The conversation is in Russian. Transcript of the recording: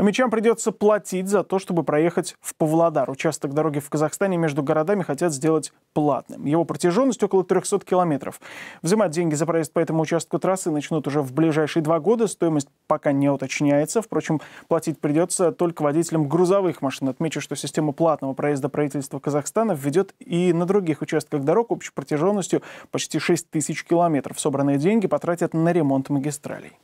А мечам придется платить за то, чтобы проехать в Павлодар. Участок дороги в Казахстане между городами хотят сделать платным. Его протяженность около 300 километров. Взимать деньги за проезд по этому участку трассы начнут уже в ближайшие два года. Стоимость пока не уточняется. Впрочем, платить придется только водителям грузовых машин. Отмечу, что система платного проезда правительства Казахстана введет и на других участках дорог общей протяженностью почти 6 тысяч километров. Собранные деньги потратят на ремонт магистралей.